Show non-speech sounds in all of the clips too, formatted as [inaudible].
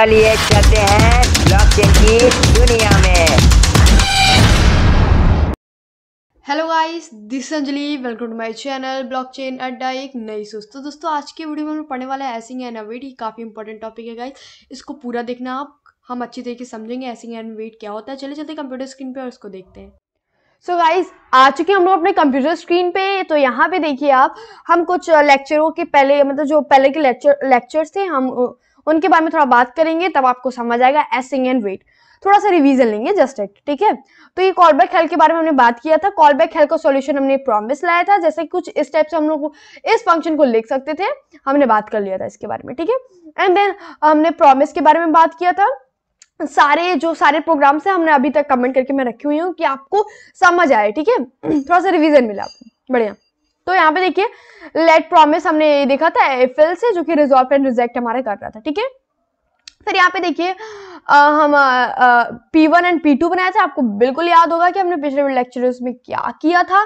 चलिए चलते हैं ब्लॉकचेन की दुनिया में hello guys this Anjali welcome to my channel blockchain Adda एक नई सोच तो दोस्तों आज की वीडियो में हम पढ़ने वाला है ऐसिंग एंड अवेट ये काफ़ी इंपॉर्टेंट टॉपिक है गाइस इसको पूरा देखना आप हम अच्छी तरीके से समझेंगे ऐसिंग एंड वेट क्या होता है चले चलते कंप्यूटर स्क्रीन पे और उसको देखते हैं सो so गाइज आ चुके हम लोग अपने कंप्यूटर स्क्रीन पे तो यहाँ पे देखिए आप हम कुछ लेक्चरों के पहले मतलब जो पहले के लेक्चर लेक्चर्स थे हम उनके बारे में थोड़ा बात करेंगे तब आपको समझ आएगा एसिंग एंड वेट थोड़ा सा रिवीजन लेंगे जस्ट एक्ट ठीक है तो ये कॉल बैक हेल के बारे में हमने बात किया था कॉल बैक हेल का सॉल्यूशन हमने प्रॉमिस लाया था जैसे कुछ इस टाइप से हम लोग इस फंक्शन को लिख सकते थे हमने बात कर लिया था इसके बारे में ठीक है एंड देन हमने प्रॉमिस के बारे में बात किया था सारे जो सारे प्रोग्राम्स हैं हमने अभी तक कमेंट करके मैं रखी हुई हूँ कि आपको समझ आए ठीक है [clears throat] थोड़ा सा रिविजन मिला आपको बढ़िया तो यहाँ पे देखिए लेट प्रॉमिस हमने देखा था एफएल से जो कि रिजॉल्व एंड रिजेक्ट हमारे कर रहा था ठीक है फिर यहाँ पे देखिए हम P one and P two बनाया था आपको बिल्कुल याद होगा कि हमने पिछले लेक्चर्स में क्या किया था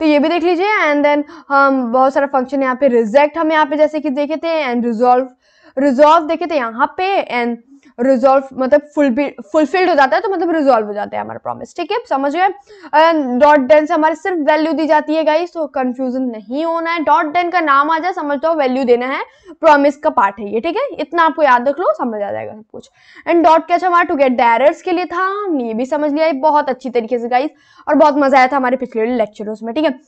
तो ये भी देख लीजिए एंड देन हम बहुत सारा फंक्शन यहाँ पे रिजेक्ट हम यहाँ पे जैसे कि देखे थे एंड रिजॉल्व रिजॉल्व देखे थे यहाँ पे एंड रिजॉल्व मतलब फुलफिल्ड हो जाता है तो मतलब रिजॉल्व हो जाता है हमारा प्रॉमिस ठीक है समझ गए डॉट डेन से हमारे सिर्फ वैल्यू दी जाती है गाइस तो कंफ्यूजन नहीं होना है डॉट डेन का नाम आ जाए समझ दो वैल्यू देना है प्रॉमिस का पार्ट है ये ठीक है इतना आपको याद रख लो समझ आ जाएगा सब कुछ एंड डॉट कैच हमारा टू गेट डायरस के लिए था ये भी समझ लिया बहुत अच्छी तरीके से गाइस और बहुत मजा आया था हमारे पिछले लेक्चरों में ठीक है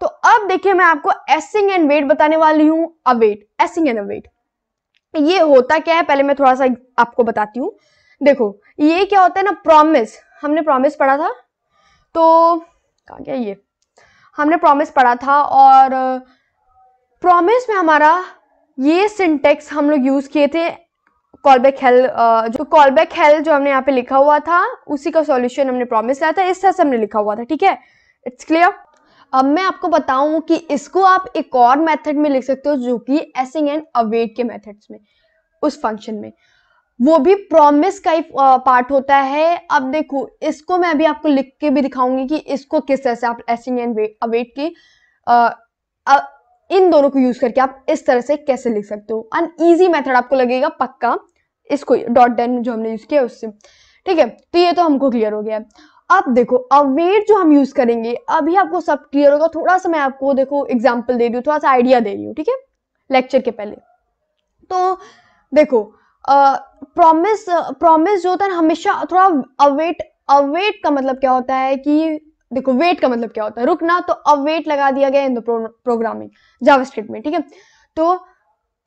तो अब देखिए मैं आपको एसिंग एंड वेट बताने वाली हूँ अवेट एसिंग एंड अवेट ये होता क्या है पहले मैं थोड़ा सा आपको बताती हूँ देखो ये क्या होता है ना प्रॉमिस हमने प्रॉमिस पढ़ा था तो कहा गया ये हमने प्रॉमिस पढ़ा था और प्रॉमिस में हमारा ये सिंटेक्स हम लोग यूज़ किए थे कॉल बैक हेल जो कॉल बैक हेल जो हमने यहाँ पे लिखा हुआ था उसी का सॉल्यूशन हमने प्रॉमिस लाया था इस तरह से हमने लिखा हुआ था ठीक है इट्स क्लियर अब मैं आपको बताऊं कि इसको आप एक और मेथड में लिख सकते हो जो कि एसिंग एंड अवेट के मेथड्स में उस फंक्शन में वो भी प्रॉमिस का ही पार्ट होता है अब देखो इसको मैं अभी आपको लिख के भी दिखाऊंगी कि इसको किस तरह से आप एसिंग एंड अवेट के आ, आ, इन दोनों को यूज करके आप इस तरह से कैसे लिख सकते हो अन ईजी मेथड आपको लगेगा पक्का इसको डॉट डेन जो हमने यूज किया उससे ठीक है तो ये तो हमको क्लियर हो गया अब देखो अवेयर जो हम यूज करेंगे अभी आपको सब क्लियर होगा थोड़ा सा मैं आपको देखो एग्जाम्पल दे रही हूँ थोड़ा सा आइडिया दे रही हूँ ठीक है लेक्चर के पहले तो देखो प्रॉमिस प्रॉमिस जो होता है हमेशा थोड़ा अवेट अवेट का मतलब क्या होता है कि देखो वेट का मतलब क्या होता है रुकना तो अवेट लगा दिया गया इन द प्रोग्रामिंग जावास्क्रिप्ट में ठीक है तो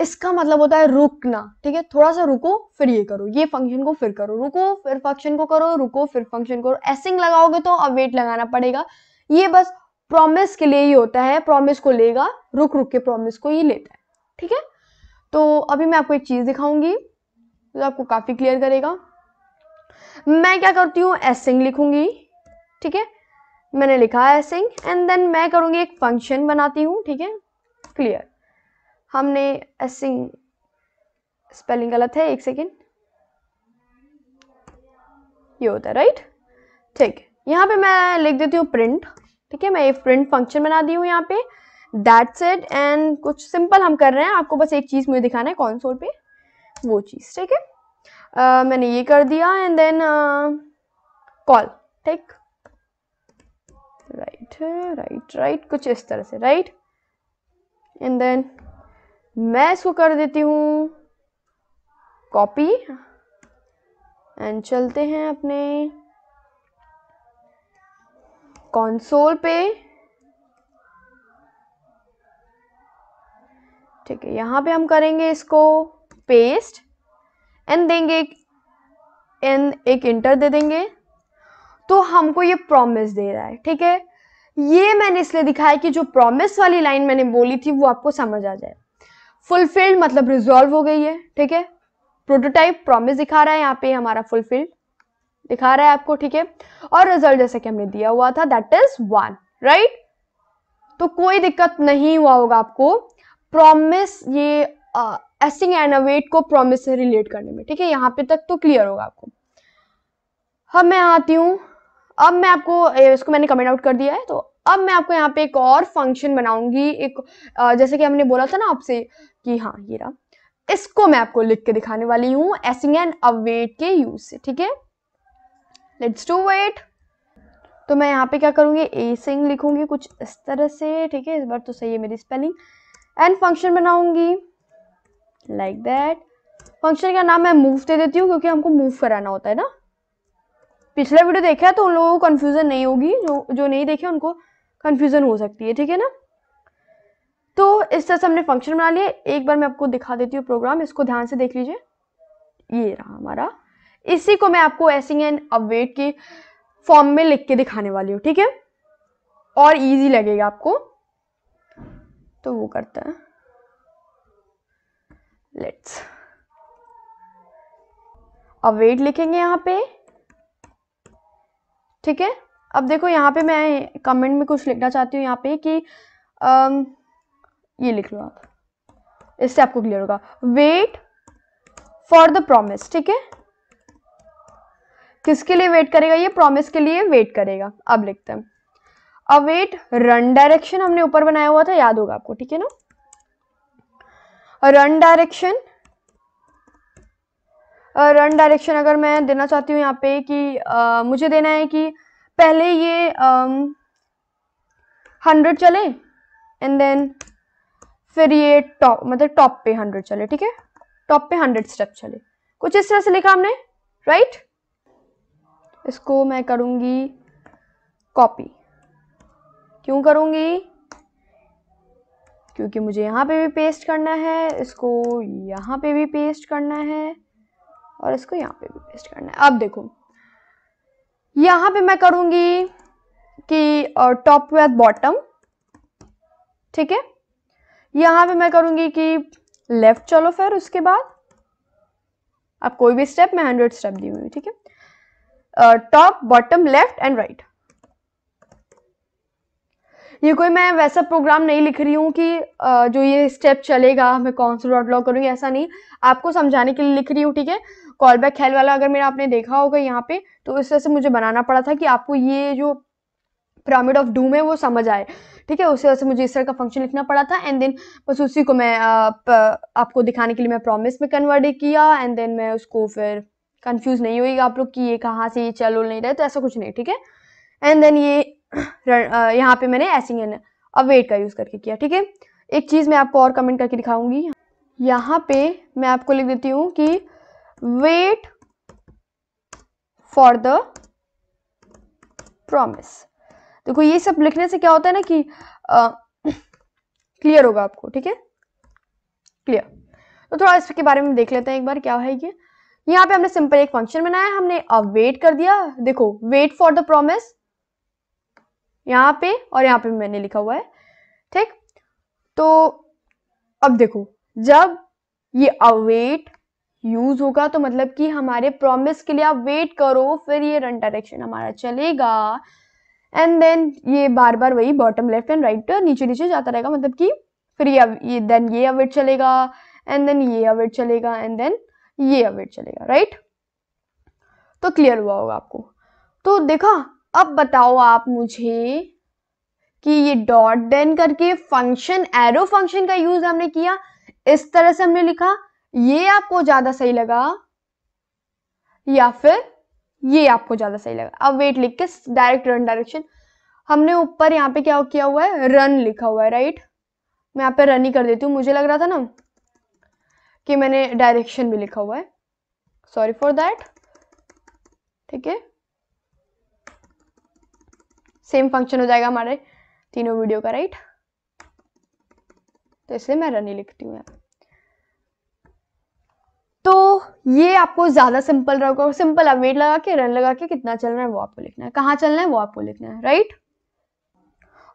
इसका मतलब होता है रुकना ठीक है थोड़ा सा रुको फिर ये करो ये फंक्शन को फिर करो रुको फिर फंक्शन को करो रुको फिर फंक्शन करो एसिंग लगाओगे तो अब वेट लगाना पड़ेगा ये बस प्रॉमिस के लिए ही होता है प्रॉमिस को लेगा रुक रुक के प्रॉमिस को ये लेता है ठीक है तो अभी मैं आपको एक चीज़ दिखाऊंगी जो आपको काफ़ी क्लियर करेगा मैं क्या करती हूँ एसिंग लिखूंगी ठीक है मैंने लिखा है एसिंग एंड देन मैं करूंगी एक फंक्शन बनाती हूँ ठीक है क्लियर हमने एसिंग स्पेलिंग गलत है एक सेकेंड ये होता है राइट ठीक यहाँ पे मैं लिख देती हूँ प्रिंट ठीक है मैं ये प्रिंट फंक्शन बना दी हूँ यहाँ पे दैट्स इट एंड कुछ सिंपल हम कर रहे हैं आपको बस एक चीज़ मुझे दिखाना है कॉन्सोल पे वो चीज़ ठीक है uh, मैंने ये कर दिया एंड देन कॉल ठीक राइट राइट राइट कुछ इस तरह से राइट एंड देन मैं इसको कर देती हूँ कॉपी एंड चलते हैं अपने कंसोल पे ठीक है यहाँ पे हम करेंगे इसको पेस्ट एंड देंगे एक एन एक इंटर दे देंगे तो हमको ये प्रॉमिस दे रहा है ठीक है ये मैंने इसलिए दिखाया कि जो प्रॉमिस वाली लाइन मैंने बोली थी वो आपको समझ आ जाए फुलफिल्ड मतलब रिजॉल्व हो गई है ठीक है प्रोटोटाइप प्रॉमिस दिखा रहा है यहाँ पे हमारा फुलफिल्ड दिखा रहा है आपको ठीक है और रिजल्ट जैसे कि हमने दिया हुआ था दैट इज वन राइट तो कोई दिक्कत नहीं हुआ होगा आपको प्रॉमिस ये एसिंग एंड अवेट को प्रॉमिस से रिलेट करने में ठीक है यहाँ पे तक तो क्लियर होगा आपको अब मैं आती हूँ अब मैं आपको इसको मैंने कमेंट आउट कर दिया है तो अब मैं आपको यहाँ पे एक और फंक्शन बनाऊंगी एक जैसे कि हमने बोला था ना आपसे कि हाँ ये रहा इसको मैं आपको लिख के दिखाने वाली हूँ एसिंग एंड अवेट के यूज से ठीक है लेट्स डू वेट तो मैं यहाँ पे क्या करूँगी एसिंग लिखूंगी कुछ इस तरह से ठीक है इस बार तो सही है मेरी स्पेलिंग एंड फंक्शन बनाऊंगी लाइक दैट फंक्शन का नाम मैं मूव दे देती हूँ क्योंकि हमको मूव कराना होता है ना पिछला वीडियो देखा है तो उन लोगों को कन्फ्यूजन नहीं होगी जो जो नहीं देखे उनको कन्फ्यूज़न हो सकती है ठीक है ना तो इस तरह से हमने फंक्शन बना लिए एक बार मैं आपको दिखा देती हूँ प्रोग्राम इसको ध्यान से देख लीजिए ये रहा हमारा इसी को मैं आपको एसिंग एंड अवेट के फॉर्म में लिख के दिखाने वाली हूँ ठीक है और इजी लगेगा आपको तो वो करते हैं लेट्स अवेट लिखेंगे यहाँ पे ठीक है अब देखो यहाँ पे मैं कमेंट में कुछ लिखना चाहती हूँ यहाँ पे कि आम, ये लिख लो आप इससे आपको क्लियर होगा वेट फॉर द प्रोमिस ठीक है किसके लिए वेट करेगा ये प्रॉमिस के लिए वेट करेगा अब लिखते हैं अवेट रन डायरेक्शन हमने ऊपर बनाया हुआ था याद होगा आपको ठीक है ना रन डायरेक्शन रन डायरेक्शन अगर मैं देना चाहती हूँ यहाँ पे कि आ, मुझे देना है कि पहले ये हंड्रेड चले एंड देन फिर ये टॉप मतलब टॉप पे हंड्रेड चले ठीक है टॉप पे हंड्रेड स्टेप चले कुछ इस तरह से लिखा हमने राइट इसको मैं करूंगी कॉपी क्यों करूंगी क्योंकि मुझे यहाँ पे भी पेस्ट करना है इसको यहाँ पे भी पेस्ट करना है और इसको यहाँ पे भी पेस्ट करना है अब देखो यहाँ पे मैं करूँगी कि टॉप विथ बॉटम ठीक है यहाँ पे मैं करूँगी कि लेफ्ट चलो फिर उसके बाद अब कोई भी स्टेप मैं हंड्रेड स्टेप दी हुई ठीक है top bottom left and right ये कोई मैं वैसा प्रोग्राम नहीं लिख रही हूँ कि जो ये स्टेप चलेगा मैं कौन सा डॉट लॉ करूँगी ऐसा नहीं आपको समझाने के लिए लिख रही हूँ ठीक है कॉल बैक खेल वाला अगर मेरा आपने देखा होगा यहाँ पे तो इस तरह से मुझे बनाना पड़ा था कि आपको ये जो पिरामिड ऑफ डूम है वो समझ आए ठीक है उस वजह से मुझे इस तरह का फंक्शन लिखना पड़ा था एंड देन बस उसी को मैं आप, आपको दिखाने के लिए मैं प्रॉमिस में कन्वर्ट किया एंड देन मैं उसको फिर कंफ्यूज नहीं होगी आप लोग कि ये कहाँ से ये चल नहीं रहे तो ऐसा कुछ नहीं ठीक है एंड देन ये यहाँ पे मैंने एसिंग एन अब वेट का यूज़ करके किया ठीक है एक चीज़ मैं आपको और कमेंट करके दिखाऊंगी यहाँ पे मैं आपको लिख देती हूँ कि वेट फॉर द प्रॉमिस देखो ये सब लिखने से क्या होता है ना कि क्लियर होगा आपको ठीक है क्लियर तो थोड़ा इसके बारे में देख लेते हैं एक बार क्या है ये यहाँ पे हमने सिंपल एक फंक्शन बनाया हमने अब वेट कर दिया देखो वेट फॉर द प्रोमिस यहाँ पे और यहाँ पे मैंने लिखा हुआ है ठीक तो अब देखो जब ये अवेट यूज होगा तो मतलब कि हमारे प्रॉमिस के लिए आप वेट करो फिर ये रन डायरेक्शन हमारा चलेगा एंड देन ये बार बार वही बॉटम लेफ्ट एंड राइट नीचे नीचे जाता रहेगा मतलब कि फिर ये ये देन ये अवेट चलेगा एंड देन ये अवेट चलेगा एंड देन ये अवेट चलेगा राइट तो क्लियर हुआ होगा आपको तो देखा अब बताओ आप मुझे कि ये डॉट देन करके फंक्शन एरो फंक्शन का यूज हमने किया इस तरह से हमने लिखा ये आपको ज्यादा सही लगा या फिर ये आपको ज्यादा सही लगा अब वेट लिख के डायरेक्ट रन डायरेक्शन हमने ऊपर यहाँ पे क्या किया हुआ है रन लिखा हुआ है राइट मैं यहाँ पे रन ही कर देती हूँ मुझे लग रहा था ना कि मैंने डायरेक्शन भी लिखा हुआ है सॉरी फॉर दैट ठीक है सेम फंक्शन हो जाएगा हमारे तीनों वीडियो का राइट तो इसलिए मैं रनी लिखती हूँ यहाँ तो ये आपको ज़्यादा सिंपल रहोगा सिंपल अब वेट लगा के रन लगा के कितना चलना है वो आपको लिखना है कहाँ चलना है वो आपको लिखना है राइट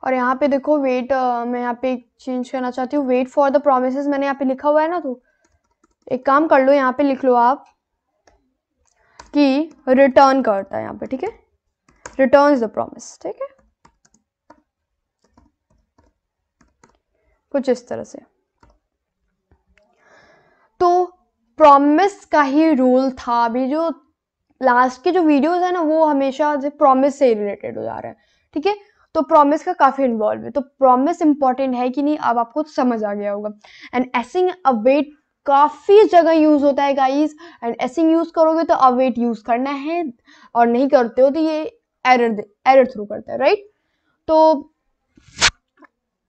और यहाँ पे देखो वेट आ, मैं यहाँ पे चेंज करना चाहती हूँ वेट फॉर द प्रोमिस मैंने यहाँ पे लिखा हुआ है ना तो एक काम कर लो यहाँ पे लिख लो आप कि रिटर्न करता है यहाँ पे ठीक है returns the promise ठीक है कुछ इस तरह से तो प्रॉमिस का ही रूल था अभी जो लास्ट के जो वीडियोस है ना वो हमेशा से प्रॉमिस से रिलेटेड हो जा रहा है ठीक है तो प्रॉमिस का काफ़ी इन्वॉल्व है तो प्रॉमिस इंपॉर्टेंट है कि नहीं अब आपको समझ आ गया होगा एंड एसिंग अवेट काफ़ी जगह यूज़ होता है गाइस एंड एसिंग यूज़ करोगे तो अवेट यूज़ करना है और नहीं करते हो तो ये एरर एरर थ्रू करता है राइट तो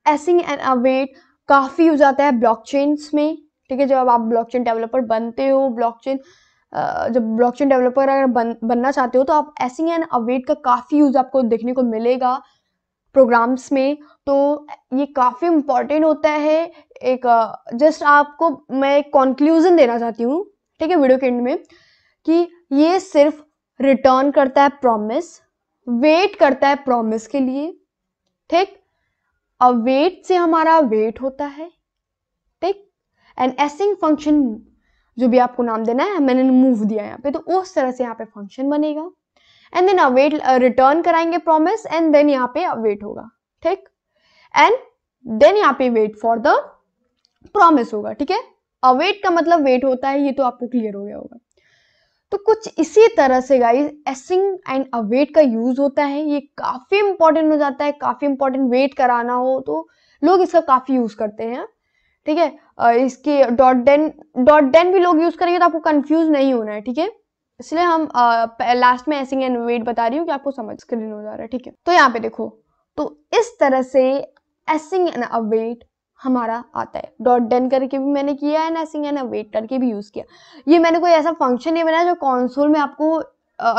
एसिंग एंड अवेट काफ़ी यूज आता है ब्लॉकचेन्स में ठीक है जब आप ब्लॉकचेन डेवलपर बनते हो ब्लॉकचेन जब ब्लॉकचेन डेवलपर अगर बन बनना चाहते हो तो आप एसिंग एंड अवेट का काफ़ी यूज़ आपको देखने को मिलेगा प्रोग्राम्स में तो ये काफ़ी इम्पॉर्टेंट होता है एक जस्ट आपको मैं कॉन्क्लूज़न देना चाहती हूँ ठीक है वीडियो के एंड में कि ये सिर्फ रिटर्न करता है प्रॉमिस वेट करता है प्रॉमिस के लिए ठीक अब वेट से हमारा वेट होता है ठीक एंड एसिंग फंक्शन जो भी आपको नाम देना है मैंने मूव दिया यहाँ पे तो उस तरह से यहाँ पे फंक्शन बनेगा एंड देन अवेट रिटर्न कराएंगे प्रॉमिस एंड देन यहाँ पे अवेट होगा ठीक एंड देन यहाँ पे वेट फॉर द प्रॉमिस होगा ठीक है अवेट का मतलब वेट होता है ये तो आपको क्लियर हो गया होगा तो कुछ इसी तरह से गाइज एसिंग एंड अवेट का यूज होता है ये काफी इंपॉर्टेंट हो जाता है काफी इंपॉर्टेंट वेट कराना हो तो लोग इसका काफी यूज करते हैं ठीक है इसके डॉट डेन डॉट डेन भी लोग यूज करेंगे तो आपको कंफ्यूज नहीं होना है ठीक है इसलिए हम लास्ट में एसिंग एंड वेट बता रही हूँ कि आपको समझ स्क्रीन हो जा रहा है ठीक है तो यहाँ पे देखो तो इस तरह से एसिंग एंड अवेट हमारा आता है डॉट डन करके भी मैंने किया है नैसिंग एंड अवेट करके भी यूज़ किया ये मैंने कोई ऐसा फंक्शन नहीं बनाया जो कॉन्सोल में आपको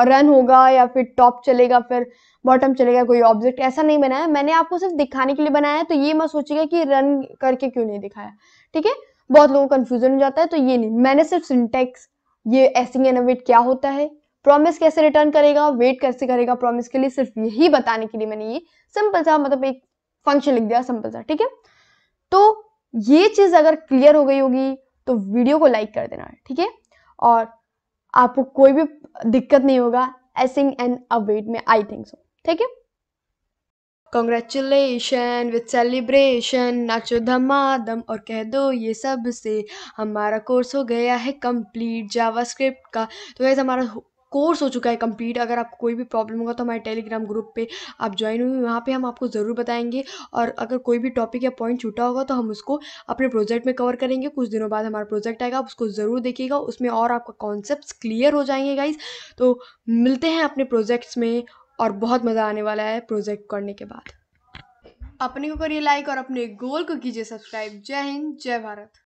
रन होगा या फिर टॉप चलेगा फिर बॉटम चलेगा कोई ऑब्जेक्ट ऐसा नहीं बनाया मैंने आपको सिर्फ दिखाने के लिए बनाया है तो ये मैं सोचिएगा कि रन करके क्यों नहीं दिखाया ठीक है बहुत लोगों को कन्फ्यूजन हो जाता है तो ये नहीं मैंने सिर्फ सिंटेक्स ये एसिंग एंड अवेट क्या होता है प्रॉमिस कैसे रिटर्न करेगा वेट कैसे करेगा प्रॉमिस के लिए सिर्फ यही बताने के लिए मैंने ये सिंपल सा मतलब एक फंक्शन लिख दिया सिंपल सा ठीक है तो ये चीज़ अगर क्लियर हो गई होगी तो वीडियो को लाइक कर देना ठीक है और आपको कोई भी दिक्कत नहीं होगा एसिंग एंड अवेट में आई थिंक सो ठीक है कॉन्ग्रेचुलेशन विथ सेलिब्रेशन नाचो धमाधम और कह दो ये सब से हमारा कोर्स हो गया है कंप्लीट जावास्क्रिप्ट का तो वैसे हमारा कोर्स हो चुका है कंप्लीट अगर आपको कोई भी प्रॉब्लम होगा तो हमारे टेलीग्राम ग्रुप पे आप ज्वाइन हुई वहाँ पे हम आपको ज़रूर बताएंगे और अगर कोई भी टॉपिक या पॉइंट छूटा होगा तो हम उसको अपने प्रोजेक्ट में कवर करेंगे कुछ दिनों बाद हमारा प्रोजेक्ट आएगा आप उसको ज़रूर देखिएगा उसमें और आपका कॉन्सेप्ट क्लियर हो जाएंगे गाइज तो मिलते हैं अपने प्रोजेक्ट्स में और बहुत मज़ा आने वाला है प्रोजेक्ट करने के बाद अपने को करिए लाइक और अपने गोल को कीजिए सब्सक्राइब जय हिंद जय भारत